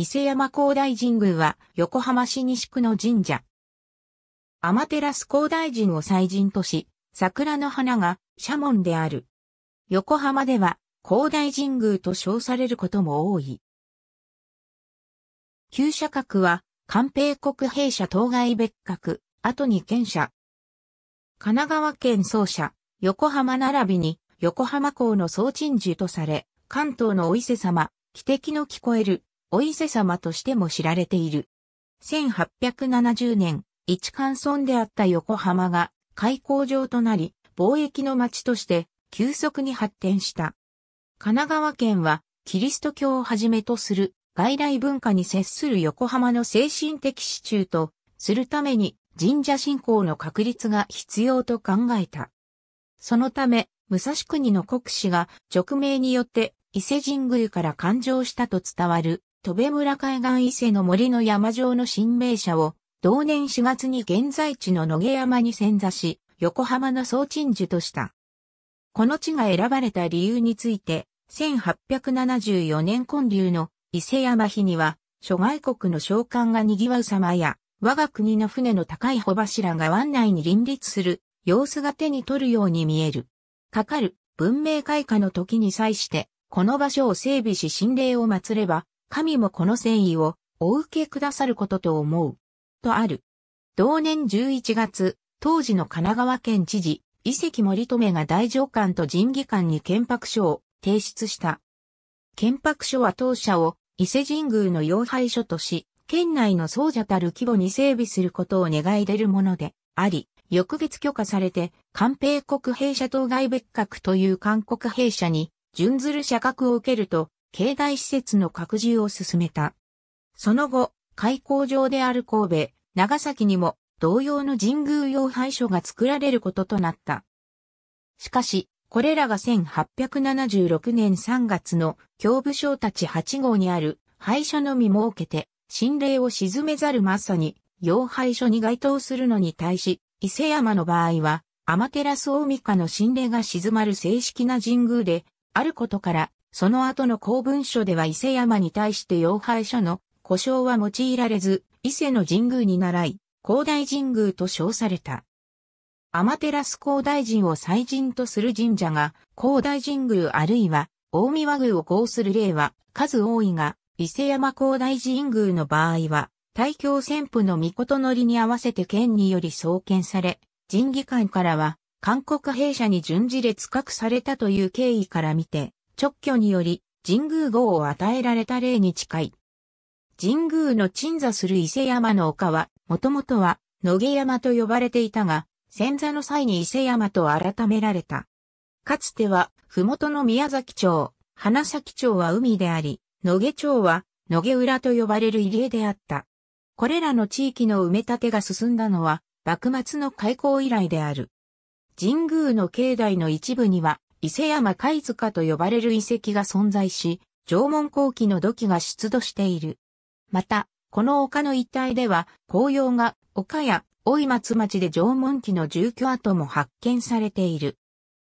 伊勢山高大神宮は横浜市西区の神社。ラス高大神を祭神とし、桜の花が社門である。横浜では高大神宮と称されることも多い。旧社格は官兵国兵社当該別格、後に県社。神奈川県総社、横浜並びに横浜港の総鎮守とされ、関東のお伊勢様、汽笛の聞こえるお伊勢様としても知られている。1870年、一貫村であった横浜が開港場となり、貿易の町として急速に発展した。神奈川県は、キリスト教をはじめとする外来文化に接する横浜の精神的支柱とするために神社信仰の確立が必要と考えた。そのため、武蔵国の国史が直命によって伊勢神宮から誕生したと伝わる戸部村海岸伊勢の森の山上の新名社を、同年4月に現在地の野毛山に潜座し、横浜の総鎮守とした。この地が選ばれた理由について、1874年建立の伊勢山日には、諸外国の召喚が賑わう様や、我が国の船の高い帆柱が湾内に林立する様子が手に取るように見える。かかる文明開化の時に際して、この場所を整備し神霊を祀れば、神もこの誠意をお受けくださることと思う。とある。同年11月、当時の神奈川県知事、遺跡森留が大上官と人技官に憲白書を提出した。憲白書は当社を伊勢神宮の要配所とし、県内のそ者たる規模に整備することを願い出るものであり、翌月許可されて、官兵国兵社当該別格という韓国兵社に準ずる社格を受けると、境内施設の拡充を進めた。その後、開港場である神戸、長崎にも同様の神宮用廃所が作られることとなった。しかし、これらが1876年3月の教部省たち8号にある廃所のみ設けて、神霊を沈めざるまさに、要廃所に該当するのに対し、伊勢山の場合は、アマテラス大ミカの神霊が沈まる正式な神宮で、あることから、その後の公文書では伊勢山に対して妖拝書の故障は用いられず、伊勢の神宮に倣い、広大神宮と称された。ラス広大神を祭神とする神社が、広大神宮あるいは、大宮和宮を合する例は数多いが、伊勢山広大神宮の場合は、大京旋風の御事のりに合わせて県により創建され、神議会からは、韓国兵舎に準じ列格されたという経緯から見て、直居により神宮号を与えられた例に近い。神宮の鎮座する伊勢山の丘は、もともとは野毛山と呼ばれていたが、戦座の際に伊勢山と改められた。かつては、麓の宮崎町、花咲町は海であり、野毛町は野毛浦と呼ばれる入江であった。これらの地域の埋め立てが進んだのは、幕末の開港以来である。神宮の境内の一部には、伊勢山貝塚と呼ばれる遺跡が存在し、縄文後期の土器が出土している。また、この丘の一帯では、紅葉が丘や大井松町で縄文期の住居跡も発見されている。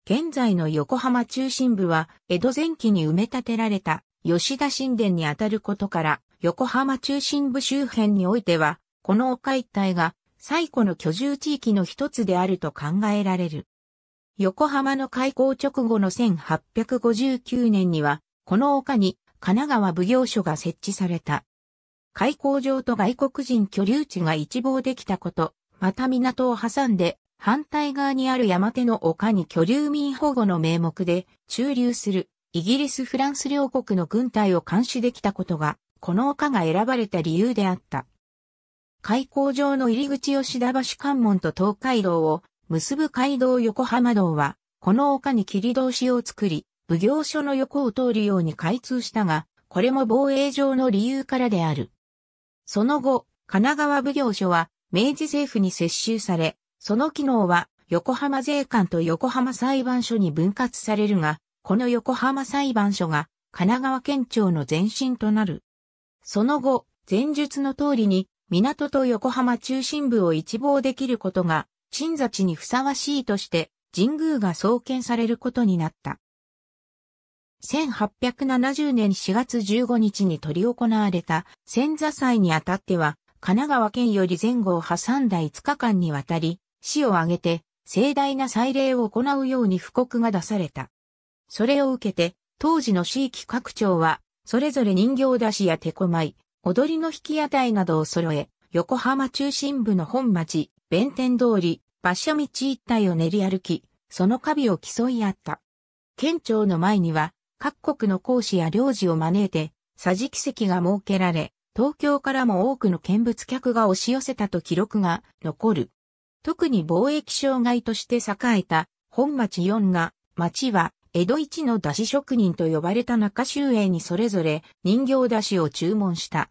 現在の横浜中心部は、江戸前期に埋め立てられた吉田神殿にあたることから、横浜中心部周辺においては、この丘一帯が最古の居住地域の一つであると考えられる。横浜の開港直後の1859年には、この丘に神奈川奉行所が設置された。開港場と外国人居留地が一望できたこと、また港を挟んで反対側にある山手の丘に居留民保護の名目で駐留するイギリス・フランス両国の軍隊を監視できたことが、この丘が選ばれた理由であった。開港場の入り口吉田橋関門と東海道を結ぶ街道横浜道は、この丘に切通しを作り、奉行所の横を通るように開通したが、これも防衛上の理由からである。その後、神奈川奉行所は明治政府に接収され、その機能は横浜税関と横浜裁判所に分割されるが、この横浜裁判所が神奈川県庁の前身となる。その後、前述の通りに港と横浜中心部を一望できることが鎮座地にふさわしいとして神宮が創建されることになった。1870年4月15日に取り行われた千座祭にあたっては、神奈川県より前後を挟んだ5日間にわたり、死を挙げて盛大な祭礼を行うように布告が出された。それを受けて、当時の市域各庁は、それぞれ人形出しや手こまい、踊りの引き屋台などを揃え、横浜中心部の本町、弁天通り、馬車道一帯を練り歩き、そのカビを競い合った。県庁の前には、各国の講師や領事を招いて、佐治奇跡が設けられ、東京からも多くの見物客が押し寄せたと記録が残る。特に貿易障害として栄えた本町4が、町は江戸一の出汁職人と呼ばれた中州営にそれぞれ人形出汁を注文した。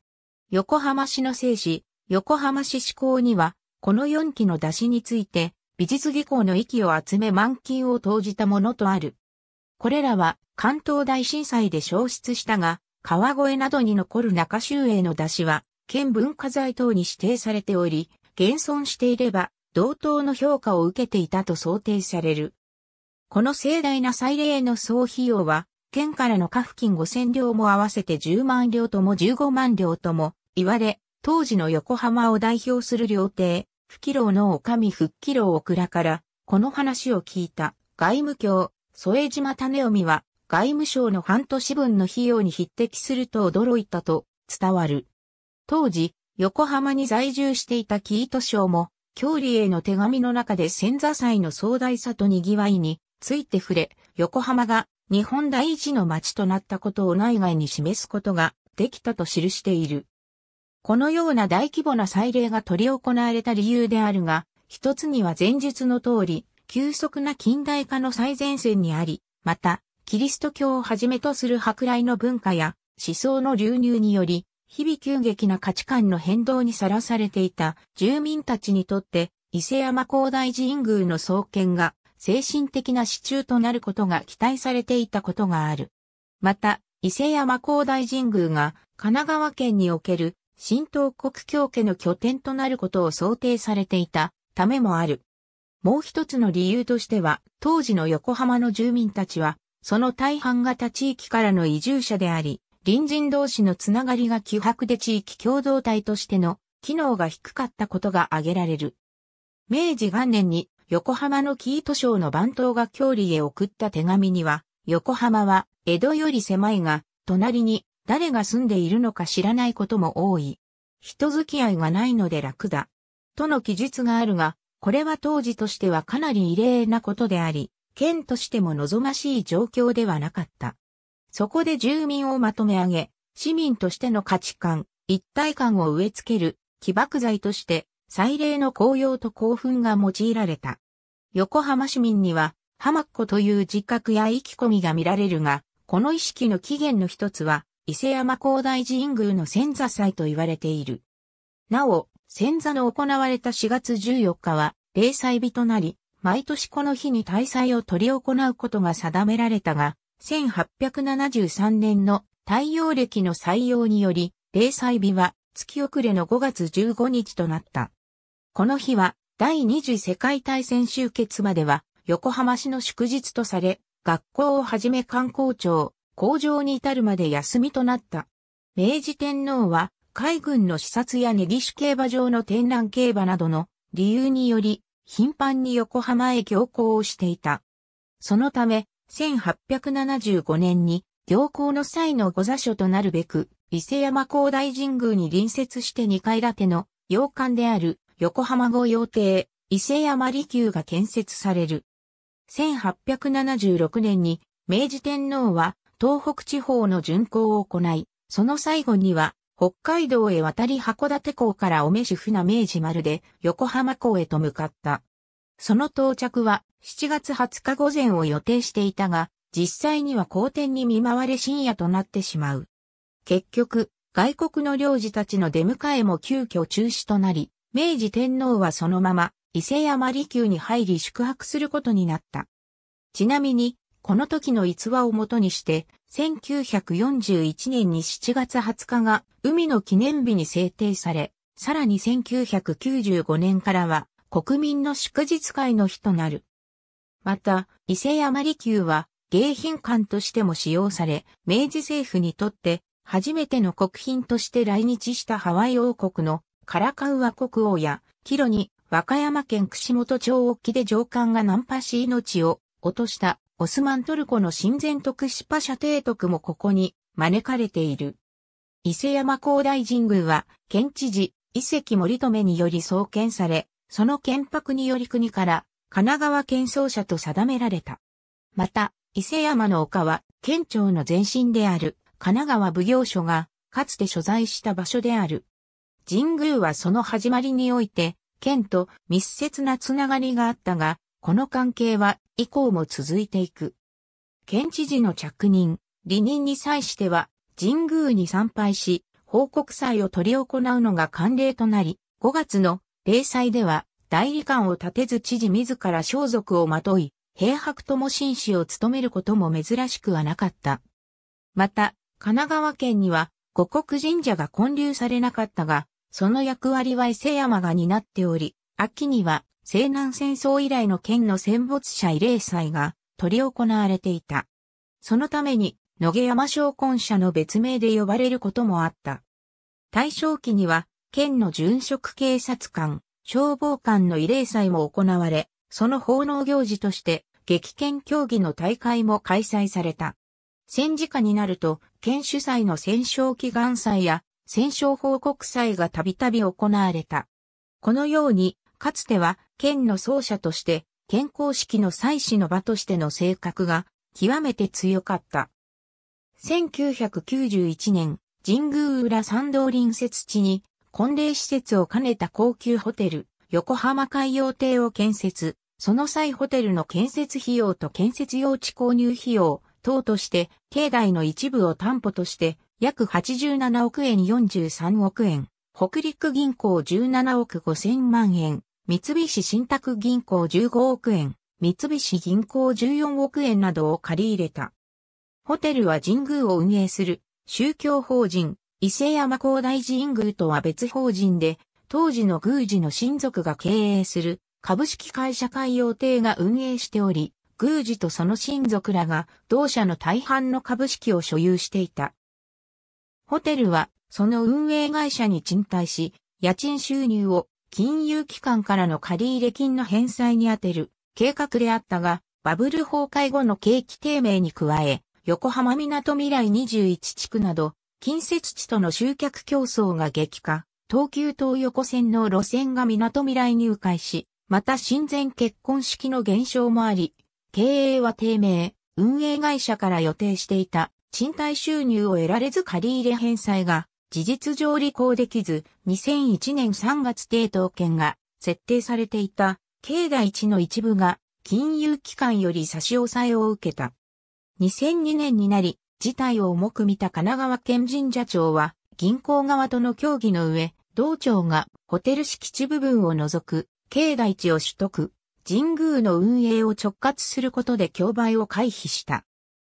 横浜市の製紙、横浜市志向にはこの4期の出しについて、美術技巧の域を集め満金を投じたものとある。これらは関東大震災で消失したが、川越などに残る中州営の出しは、県文化財等に指定されており、現存していれば、同等の評価を受けていたと想定される。この盛大な祭礼の総費用は、県からの家付近5000両も合わせて10万両とも15万両とも、言われ、当時の横浜を代表する料亭、不器老の女将復帰老ラから、この話を聞いた、外務卿、添島種臣は、外務省の半年分の費用に匹敵すると驚いたと伝わる。当時、横浜に在住していたキート省も、郷里への手紙の中で千座祭の壮大さと賑わいについて触れ、横浜が日本第一の町となったことを内外に示すことができたと記している。このような大規模な祭礼が取り行われた理由であるが、一つには前述の通り、急速な近代化の最前線にあり、また、キリスト教をはじめとする舶来の文化や思想の流入により、日々急激な価値観の変動にさらされていた住民たちにとって、伊勢山高大神宮の創建が精神的な支柱となることが期待されていたことがある。また、伊勢山高大神宮が神奈川県における新東国教家の拠点となることを想定されていたためもある。もう一つの理由としては、当時の横浜の住民たちは、その大半が他地域からの移住者であり、隣人同士のつながりが希薄で地域共同体としての機能が低かったことが挙げられる。明治元年に横浜のキート省の番頭が郷里へ送った手紙には、横浜は江戸より狭いが、隣に誰が住んでいるのか知らないことも多い。人付き合いがないので楽だ。との記述があるが、これは当時としてはかなり異例なことであり、県としても望ましい状況ではなかった。そこで住民をまとめ上げ、市民としての価値観、一体感を植え付ける起爆剤として、祭礼の紅葉と興奮が用いられた。横浜市民には、浜っ子という自覚や意気込みが見られるが、この意識の起源の一つは、伊勢山広大神宮の仙座祭と言われている。なお、仙座の行われた4月14日は、例祭日となり、毎年この日に大祭を取り行うことが定められたが、1873年の太陽暦の採用により、例祭日は月遅れの5月15日となった。この日は第二次世界大戦終結までは横浜市の祝日とされ、学校をはじめ観光庁、工場に至るまで休みとなった。明治天皇は海軍の視察や根岸競馬場の天覧競馬などの理由により頻繁に横浜へ行行をしていた。そのため、1875年に行行の際の御座所となるべく、伊勢山高大神宮に隣接して2階建ての洋館である横浜御用邸、伊勢山利休が建設される。1876年に明治天皇は東北地方の巡航を行い、その最後には、北海道へ渡り函館港からおめし船明治丸で横浜港へと向かった。その到着は7月20日午前を予定していたが、実際には好天に見舞われ深夜となってしまう。結局、外国の領事たちの出迎えも急遽中止となり、明治天皇はそのまま伊勢山離宮に入り宿泊することになった。ちなみに、この時の逸話をもとにして、1941年に7月20日が海の記念日に制定され、さらに1995年からは国民の祝日会の日となる。また、伊勢山離宮は迎賓館としても使用され、明治政府にとって初めての国賓として来日したハワイ王国のカラカウア国王や、キロに和歌山県串本町沖で上官が難破し命を落としたオスマントルコの親善特使パシャ徳もここに招かれている。伊勢山高大神宮は、県知事、遺跡森留により創建され、その建白により国から神奈川県創者と定められた。また、伊勢山の丘は、県庁の前身である神奈川奉行所が、かつて所在した場所である。神宮はその始まりにおいて、県と密接なつながりがあったが、この関係は以降も続いていく。県知事の着任、離任に際しては、神宮に参拝し、報告祭を執り行うのが慣例となり、5月の例祭では、代理官を立てず知事自ら装束をまとい、平白とも紳士を務めることも珍しくはなかった。また、神奈川県には五国神社が建立されなかったが、その役割は伊勢山が担っており、秋には西南戦争以来の県の戦没者慰霊祭が取り行われていた。そのために、野毛山昇魂社の別名で呼ばれることもあった。大正期には、県の巡職警察官、消防官の慰霊祭も行われ、その奉納行事として、激剣競技の大会も開催された。戦時下になると、県主催の戦勝祈願祭や戦勝報告祭がたびたび行われた。このように、かつては県の奏者として、健康式の祭祀の場としての性格が極めて強かった。1991年、神宮裏山道隣接地に婚礼施設を兼ねた高級ホテル、横浜海洋亭を建設、その際ホテルの建設費用と建設用地購入費用等として、境内の一部を担保として、約87億円43億円、北陸銀行17億5000万円、三菱信託銀行15億円、三菱銀行14億円などを借り入れた。ホテルは神宮を運営する宗教法人伊勢山高大寺院宮とは別法人で、当時の宮司の親族が経営する株式会社海洋亭が運営しており、宮司とその親族らが同社の大半の株式を所有していた。ホテルはその運営会社に賃貸し、家賃収入を金融機関からの借入金の返済に充てる計画であったが、バブル崩壊後の景気低迷に加え、横浜港未来21地区など、近接地との集客競争が激化、東急東横線の路線が港未来に迂回し、また親善結婚式の減少もあり、経営は低迷、運営会社から予定していた賃貸収入を得られず借入返済が事実上履行できず、2001年3月抵当権が設定されていた、経済地の一部が金融機関より差し押さえを受けた。2002年になり、事態を重く見た神奈川県神社庁は、銀行側との協議の上、道庁がホテル敷地部分を除く、境内地を取得、神宮の運営を直轄することで競売を回避した。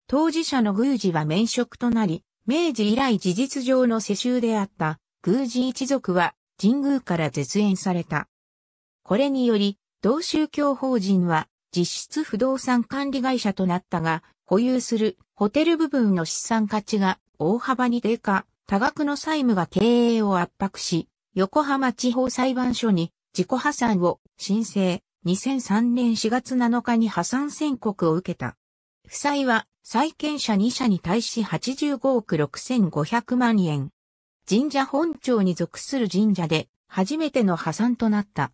当事者の宮司は免職となり、明治以来事実上の世襲であった宮司一族は神宮から絶縁された。これにより、同宗教法人は実質不動産管理会社となったが、保有するホテル部分の資産価値が大幅に低下、多額の債務が経営を圧迫し、横浜地方裁判所に自己破産を申請、2003年4月7日に破産宣告を受けた。負債は債権者2社に対し85億6500万円。神社本庁に属する神社で初めての破産となった。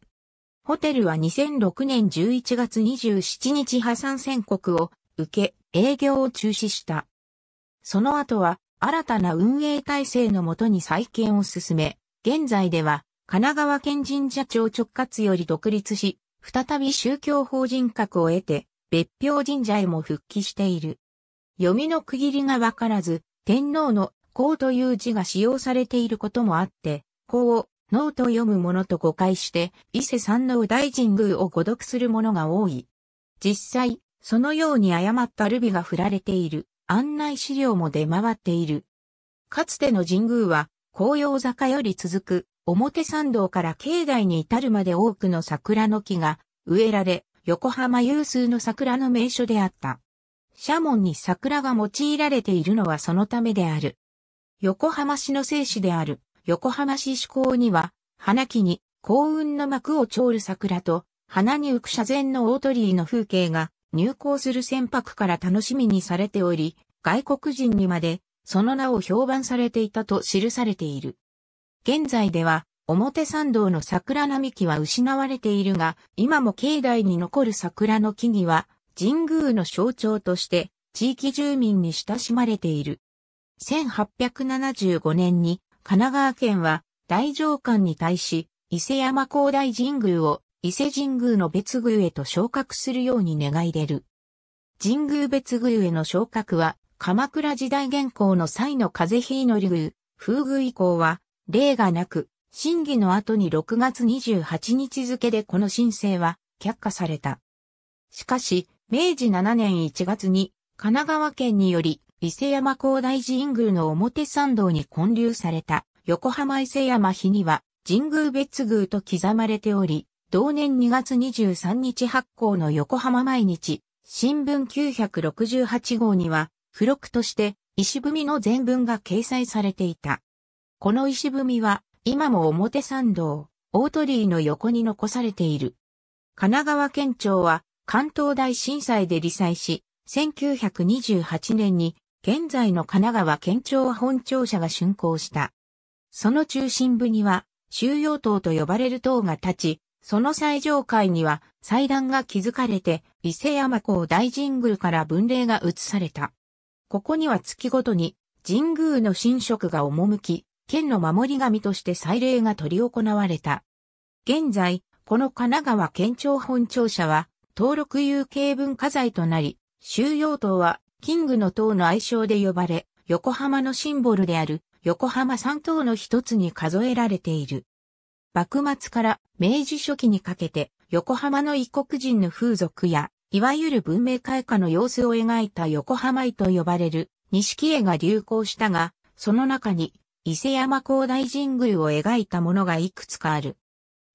ホテルは2006年11月27日破産宣告を受け営業を中止した。その後は新たな運営体制のもとに再建を進め、現在では神奈川県神社庁直轄より独立し、再び宗教法人格を得て別表神社へも復帰している。読みの区切りがわからず、天皇の皇という字が使用されていることもあって、皇を脳と読むものと誤解して、伊勢三皇大神宮を誤読するものが多い。実際、そのように誤ったルビが振られている案内資料も出回っている。かつての神宮は、紅葉坂より続く表参道から境内に至るまで多くの桜の木が植えられ、横浜有数の桜の名所であった。社門に桜が用いられているのはそのためである。横浜市の聖市である横浜市志向には、花木に幸運の幕を調る桜と、花に浮く車前の大鳥居の風景が入港する船舶から楽しみにされており、外国人にまでその名を評判されていたと記されている。現在では表参道の桜並木は失われているが、今も境内に残る桜の木々は、神宮の象徴として、地域住民に親しまれている。1875年に、神奈川県は、大上官に対し、伊勢山高大神宮を、伊勢神宮の別宮へと昇格するように願い出る。神宮別宮への昇格は、鎌倉時代現行の際の風邪ひいのり宮、風宮以降は、例がなく、審議の後に6月28日付でこの申請は却下された。しかし、明治7年1月に神奈川県により伊勢山高大神宮の表参道に建立された横浜伊勢山碑には神宮別宮と刻まれており、同年2月23日発行の横浜毎日新聞968号には付録として石踏みの全文が掲載されていた。この石踏みは今も表参道、大鳥居の横に残されている。神奈川県庁は関東大震災で理災し、1928年に現在の神奈川県庁本庁舎が竣工した。その中心部には収容塔と呼ばれる塔が立ち、その最上階には祭壇が築かれて、伊勢山港大神宮から分霊が移された。ここには月ごとに神宮の神職が赴き、県の守り神として祭礼が執り行われた。現在、この神奈川県庁本庁舎は、登録有形文化財となり、収容塔は、キングの塔の愛称で呼ばれ、横浜のシンボルである、横浜三塔の一つに数えられている。幕末から明治初期にかけて、横浜の異国人の風俗や、いわゆる文明開化の様子を描いた横浜絵と呼ばれる、錦絵が流行したが、その中に伊勢山広大神宮を描いたものがいくつかある。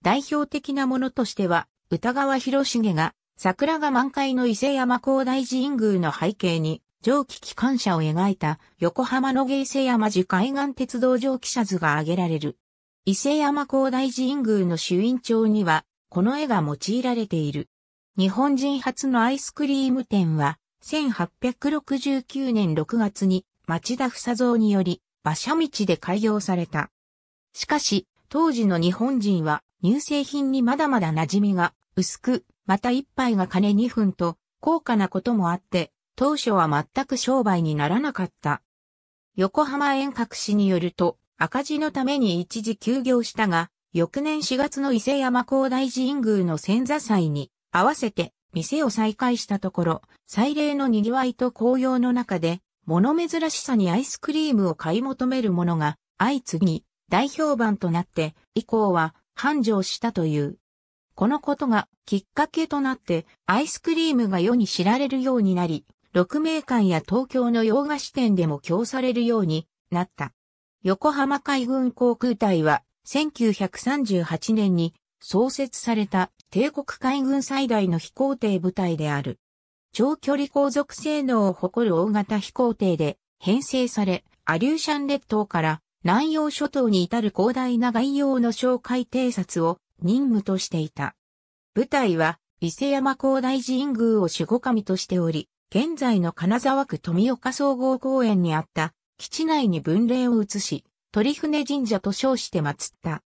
代表的なものとしては、歌川広重が桜が満開の伊勢山広大神宮の背景に蒸気機関車を描いた横浜の芸勢山寺海岸鉄道蒸気車図が挙げられる。伊勢山広大神宮の主院長には、この絵が用いられている。日本人初のアイスクリーム店は、1869年6月に町田房蔵により、馬車道で開業された。しかし、当時の日本人は乳製品にまだまだ馴染みが薄く、また一杯が金2分と高価なこともあって、当初は全く商売にならなかった。横浜遠隔市によると、赤字のために一時休業したが、翌年4月の伊勢山高大寺神宮の仙座祭に合わせて店を再開したところ、祭礼の賑わいと紅葉の中で物珍しさにアイスクリームを買い求める者が相次ぎ大評判となって以降は繁盛したという。このことがきっかけとなってアイスクリームが世に知られるようになり、六名館や東京の洋菓子店でも供されるようになった。横浜海軍航空隊は1938年に創設された帝国海軍最大の飛行艇部隊である。長距離航続性能を誇る大型飛行艇で編成され、アリューシャン列島から南洋諸島に至る広大な外洋の哨戒偵察を任務としていた。部隊は伊勢山広大神宮を守護神としており、現在の金沢区富岡総合公園にあった基地内に分霊を移し、鳥船神社と称して祀った。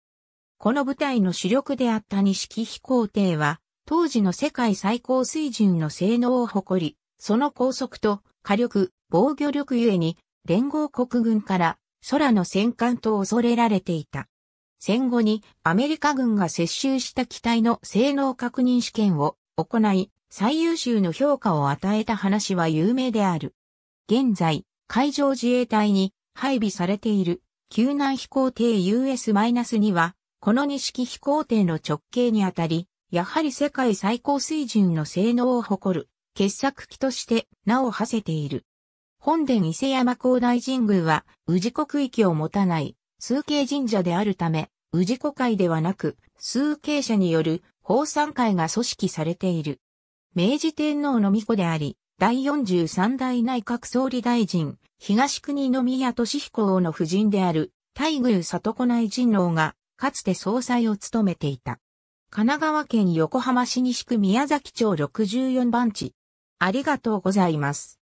この部隊の主力であった錦飛行艇は、当時の世界最高水準の性能を誇り、その高速と火力、防御力ゆえに、連合国軍から空の戦艦と恐れられていた。戦後にアメリカ軍が接収した機体の性能確認試験を行い、最優秀の評価を与えた話は有名である。現在、海上自衛隊に配備されている救難飛行艇 US-2 は、この二式飛行艇の直径にあたり、やはり世界最高水準の性能を誇る、傑作機として名を馳せている。本殿伊勢山高大神宮は、宇治区域を持たない、数形神社であるため、宇治子会ではなく、数形者による、法産会が組織されている。明治天皇の御子であり、第43代内閣総理大臣、東国宮俊彦王の夫人である、大宮里子内神王が、かつて総裁を務めていた。神奈川県横浜市西区宮崎町64番地。ありがとうございます。